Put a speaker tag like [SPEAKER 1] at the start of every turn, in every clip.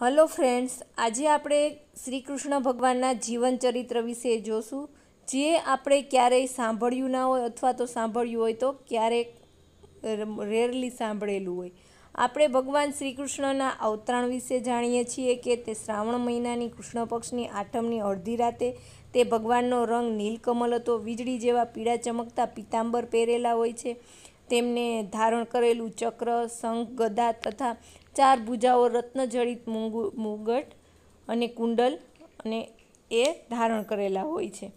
[SPEAKER 1] hello friends આજે આપણે શ્રી કૃષ્ણ ભગવાનના જીવન ચરિત્ર વિશે જોશું જે આપણે ક્યારેય સાંભળ્યું ના હોય અથવા તો સાંભળ્યું હોય તો ક્યારેક રેરલી સાંભળેલું હોય આપણે ભગવાન શ્રી કૃષ્ણના અવતરણ વિશે જાણીએ છીએ કે તે શ્રાવણ મહિનાની કૃષ્ણ પક્ષની આઠમની અડધી રાતે તે ભગવાનનો રંગ નીલકમલ હતો વીજળી જેવા પીળા ચમકતા પીતાંબર પહેરેલા હોય છે તેમને ધારણ કરેલું ચક્ર શંખ ગદા તથા ચાર ભુજાઓ રત્નજડિત મુગટ અને કુંડલ અને એ ધારણ કરેલા હોય છે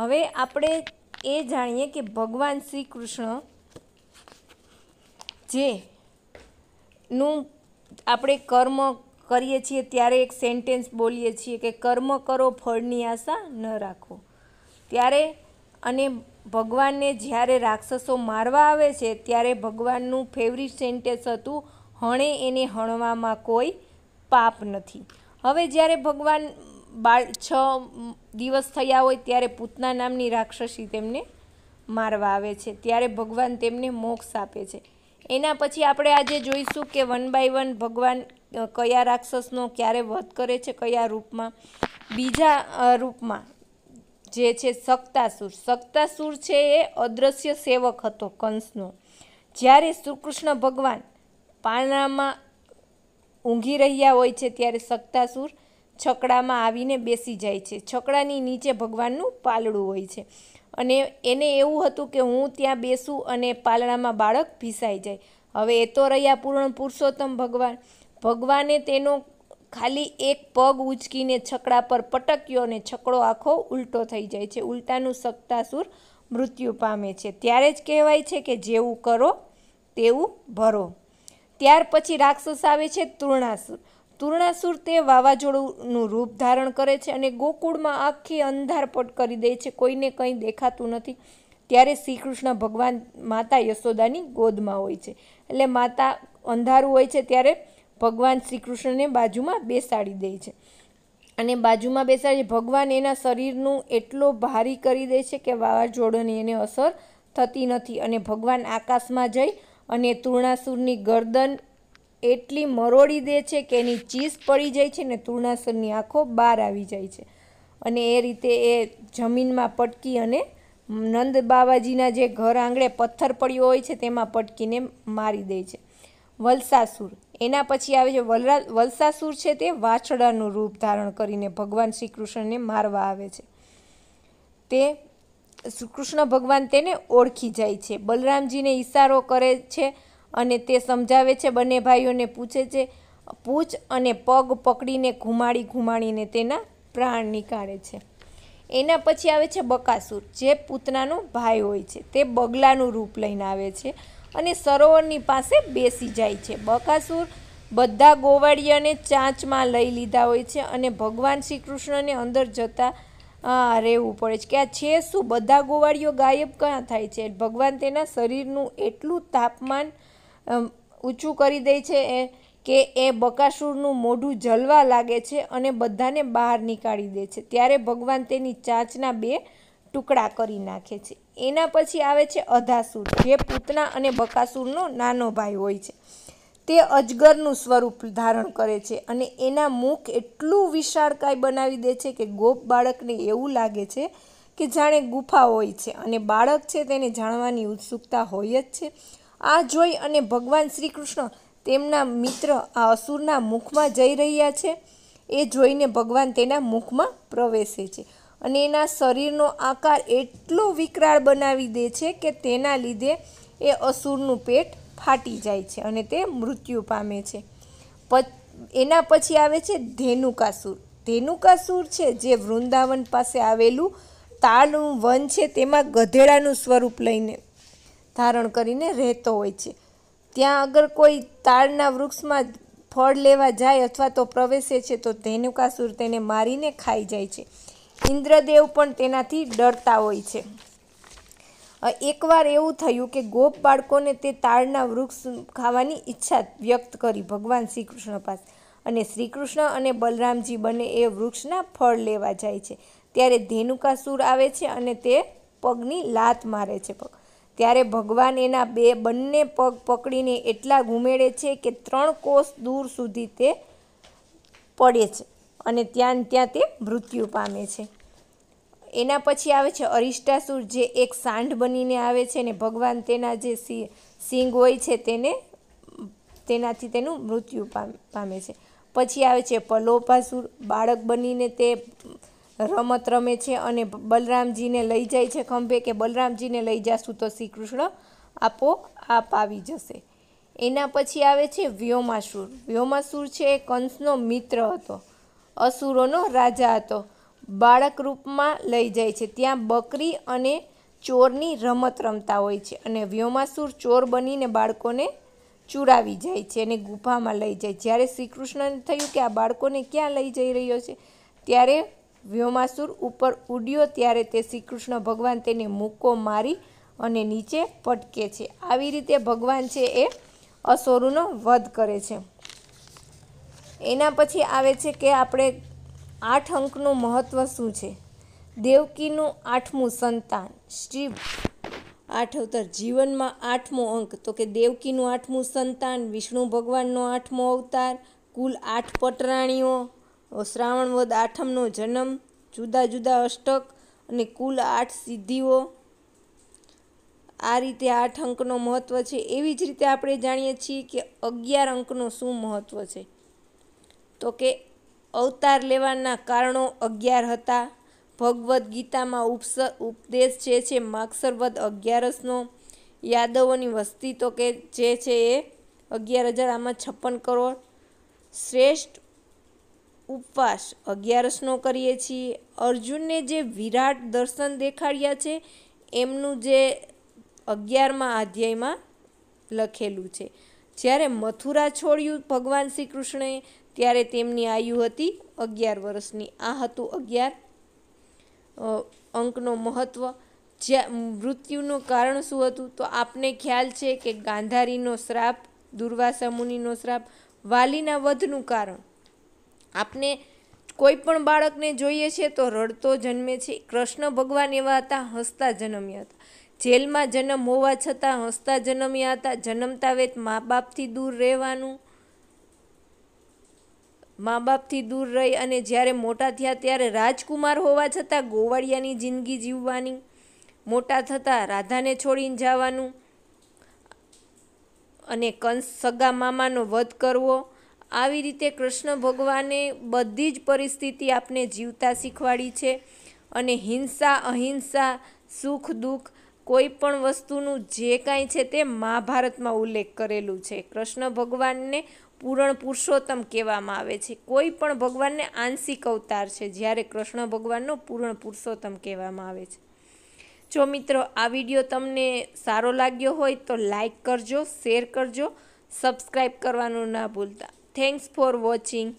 [SPEAKER 1] હવે આપણે એ જાણીએ કે ભગવાન શ્રી કૃષ્ણ જે નું આપણે કર્મ કરીએ છીએ ત્યારે એક સેન્ટેન્સ બોલીએ છીએ કે કર્મ કરો ફળની આશા ન રાખો ત્યારે અને ભગવાનને જ્યારે રાક્ષસો મારવા આવે છે ત્યારે ભગવાનનું ફેવરિટ સેન્ટેન્સ હતું હણે એને હણવામાં કોઈ પાપ નથી હવે જ્યારે ભગવાન બાળ છ દિવસ થયા હોય ત્યારે પૂતના નામની રાક્ષસી તેમને મારવા આવે છે ત્યારે ભગવાન તેમને મોક્ષ આપે છે એના પછી આપણે આજે જોઈશું કે વન બાય વન ભગવાન કયા રાક્ષસનો ક્યારે વધ કરે છે કયા રૂપમાં બીજા રૂપમાં જે છે સક્તાસુર સક્તાસુર છે એ અદ્રશ્ય સેવક હતો કંસનો જ્યારે શ્રીકૃષ્ણ ભગવાન પાનામાં ઊંઘી રહ્યા હોય છે ત્યારે સક્તાસુર છકડામાં આવીને બેસી જાય છે છકડાની નીચે ભગવાનનું પાલડું હોય છે અને એને એવું હતું કે હું ત્યાં બેસું અને પાલડામાં બાળક ભીસાઈ જાય હવે એ તો રહ્યા પૂર્ણ પુરુષોત્તમ ભગવાન ભગવાને તેનો ખાલી એક પગ ઉચકીને છકડા પર પટક્યો અને છકડો આખો ઉલટો થઈ જાય છે ઉલટાનું સક્તાસુર મૃત્યુ પામે છે ત્યારે જ કહેવાય છે કે જેવું કરો તેવું ભરો ત્યાર પછી રાક્ષસ આવે છે તૃણાસુર તૃણાસુર તે વાવાઝોડુંનું રૂપ ધારણ કરે છે અને ગોકુળમાં આખી અંધારપટ કરી દે છે કોઈને કંઈ દેખાતું નથી ત્યારે શ્રી કૃષ્ણ ભગવાન માતા યશોદાની ગોદમાં હોય છે એટલે માતા અંધારું હોય છે ત્યારે ભગવાન શ્રી કૃષ્ણને બાજુમાં બેસાડી દે છે અને બાજુમાં બેસાડી ભગવાન એના શરીરનું એટલો ભારી કરી દે છે કે વાવાઝોડોની એને અસર થતી નથી અને ભગવાન આકાશમાં જઈ અને તૃણાસુરની ગરદન એટલી મરોડી દે છે કે એની ચીસ પડી જાય છે ને તૃણાસુરની આંખો બહાર આવી જાય છે અને એ રીતે એ જમીનમાં પટકી અને નંદ બાવાજીના જે ઘર આંગણે પથ્થર પડ્યો હોય છે તેમાં પટકીને મારી દે છે વલસાસુર એના પછી આવે છે વલરા વલસાસુર છે તે વાછડાનું રૂપ ધારણ કરીને ભગવાન શ્રી કૃષ્ણને મારવા આવે છે તે કૃષ્ણ ભગવાન તેને ઓળખી જાય છે બલરામજીને ઇશારો કરે છે અને તે સમજાવે છે બંને ભાઈઓને પૂછે છે પૂછ અને પગ પકડીને ઘુમાડી ઘુમાડીને તેના પ્રાણ નીકાળે છે એના પછી આવે છે બકાસુર જે પૂતનાનો ભાઈ હોય છે તે બગલાનું રૂપ લઈને આવે છે અને સરોવરની પાસે બેસી જાય છે બકાસુર બધા ગોવાળિયાને ચાંચમાં લઈ લીધા હોય છે અને ભગવાન શ્રી કૃષ્ણને અંદર જતાં આ રહેવું પડે છે કે આ છે શું બધા ગોવાળીઓ ગાયબ ક્યાં થાય છે ભગવાન તેના શરીરનું એટલું તાપમાન ઊંચું કરી દે છે એ કે એ બકાસુરનું મોઢું જલવા લાગે છે અને બધાને બહાર નીકાળી દે છે ત્યારે ભગવાન તેની ચાંચના બે ટુકડા કરી નાખે છે એના પછી આવે છે અધાસુર જે પૂતના અને બકાસુરનો નાનો ભાઈ હોય છે તે અજગરનું સ્વરૂપ ધારણ કરે છે અને એના મુખ એટલું વિશાળકાય બનાવી દે છે કે ગોપ બાળકને એવું લાગે છે કે જાણે ગુફા હોય છે અને બાળક છે તેને જાણવાની ઉત્સુકતા હોય જ છે આ જોઈ અને ભગવાન શ્રી કૃષ્ણ તેમના મિત્ર આ અસુરના મુખમાં જઈ રહ્યા છે એ જોઈને ભગવાન તેના મુખમાં પ્રવેશે છે અને એના શરીરનો આકાર એટલો વિકરાળ બનાવી દે છે કે તેના લીધે એ અસુરનું પેટ ફાટી જાય છે અને તે મૃત્યુ પામે છે એના પછી આવે છે ધેનુકાસુર ધેનુકાસુર છે જે વૃંદાવન પાસે આવેલું તાળનું વન છે તેમાં ગધેડાનું સ્વરૂપ લઈને ધારણ કરીને રહેતો હોય છે ત્યાં અગર કોઈ તાળના વૃક્ષમાં ફળ લેવા જાય અથવા તો પ્રવેશે છે તો ધેનુકાસુર તેને મારીને ખાઈ જાય છે ઇન્દ્રદેવ પણ તેનાથી ડરતા હોય છે એકવાર એવું થયું કે ગોપ બાળકોને તે તાળના વૃક્ષ ખાવાની ઈચ્છા વ્યક્ત કરી ભગવાન શ્રીકૃષ્ણ પાસે અને શ્રી કૃષ્ણ અને બલરામજી બંને એ વૃક્ષના ફળ લેવા જાય છે ત્યારે ધેનુકાસુર આવે છે અને તે પગની લાત મારે છે પગ ત્યારે ભગવાન એના બે બંને પગ પકડીને એટલા ઘુમેડે છે કે ત્રણ કોષ દૂર સુધી તે પડે છે અને ત્યાં ત્યાં તે મૃત્યુ પામે છે એના પછી આવે છે અરિષ્ટાસુર જે એક સાંઢ બનીને આવે છે ને ભગવાન તેના જે સિંગ હોય છે તેને તેનાથી તેનું મૃત્યુ પામે છે પછી આવે છે પલોપાસુર બાળક બનીને તે રમત રમે છે અને બલરામજીને લઈ જાય છે ખંભે કે બલરામજીને લઈ જાશું તો શ્રી કૃષ્ણ આપો આપ આવી જશે એના પછી આવે છે વ્યોમાસુર વ્યોમાસુર છે એ કંસનો મિત્ર હતો અસુરોનો રાજા હતો બાળક રૂપમાં લઈ જાય છે ત્યાં બકરી અને ચોરની રમત રમતા હોય છે અને વ્યોમાસુર ચોર બનીને બાળકોને ચૂરાવી જાય છે અને ગુફામાં લઈ જાય જ્યારે શ્રીકૃષ્ણને થયું કે આ બાળકોને ક્યાં લઈ જઈ રહ્યો છે ત્યારે વ્યોમાસુર ઉપર ઉડ્યો ત્યારે તે શ્રી કૃષ્ણ ભગવાન તેને મૂકો મારી અને નીચે પટકે છે આવી રીતે ભગવાન છે એ અસોરુનો વધ કરે છે એના પછી આવે છે કે આપણે આઠ અંકનું મહત્ત્વ શું છે દેવકીનું આઠમું સંતાન શ્રી અવતાર જીવનમાં આઠમો અંક તો કે દેવકીનું આઠમું સંતાન વિષ્ણુ ભગવાનનો આઠમો અવતાર કુલ આઠ પટરાણીઓ શ્રાવણ વદ આઠમનો જન્મ જુદા જુદા અષ્ટક અને કુલ આઠ સિદ્ધિઓ આ રીતે આઠ અંકનો મહત્ત્વ છે એવી જ રીતે આપણે જાણીએ છીએ કે અગિયાર અંકનું શું મહત્ત્વ છે તો કે અવતાર લેવાના કારણો અગિયાર હતા ભગવદ્ ગીતામાં ઉપસ ઉપદેશ જે છે માક્ષરવદ અગિયારસનો યાદવોની વસ્તી તો કે જે છે એ અગિયાર હજાર આમાં છપ્પન કરોડ શ્રેષ્ઠ ઉપવાસ અગિયારસનો કરીએ છીએ અર્જુનને જે વિરાટ દર્શન દેખાડ્યા છે એમનું જે અગિયારમાં અધ્યાયમાં લખેલું છે જ્યારે મથુરા છોડ્યું ભગવાન શ્રી કૃષ્ણએ ત્યારે તેમની આયુ હતી અગિયાર વર્ષની આ હતું અગિયાર અંકનો મહત્ત્વ જ્યાં મૃત્યુનું કારણ શું હતું તો આપને ખ્યાલ છે કે ગાંધારીનો શ્રાપ દુર્વાસા મુનિનો શ્રાપ વાલીના વધનું કારણ આપને કોઈ પણ બાળકને જોઈએ છે તો રડતો જન્મે છે કૃષ્ણ ભગવાન એવા હતા હસતા જન્મ્યા હતા જેલમાં જન્મ હોવા છતાં હસતા જન્મ્યા હતા જન્મતા વેત મા બાપથી દૂર રહેવાનું મા બાપથી દૂર રહી અને જ્યારે મોટા થયા ત્યારે રાજકુમાર હોવા છતાં ગોવાળિયાની જિંદગી જીવવાની મોટા થતાં રાધાને છોડીને જવાનું અને કંસ સગા મામાનો વધ કરવો આવી રીતે કૃષ્ણ ભગવાને બધી જ પરિસ્થિતિ આપને જીવતા શીખવાડી છે અને હિંસા અહિંસા સુખ દુઃખ કોઈ પણ વસ્તુનું જે કાંઈ છે તે મહાભારતમાં ઉલ્લેખ કરેલું છે કૃષ્ણ ભગવાનને પૂરણ પુરુષોત્તમ કહેવામાં આવે છે કોઈ પણ ભગવાનને આંશિક અવતાર છે જ્યારે કૃષ્ણ ભગવાનનો પૂરણ પુરુષોત્તમ કહેવામાં આવે છે જો મિત્રો આ વિડીયો તમને સારો લાગ્યો હોય તો લાઈક કરજો શેર કરજો સબસ્ક્રાઈબ કરવાનું ના ભૂલતા થેન્ક્સ ફોર વોચિંગ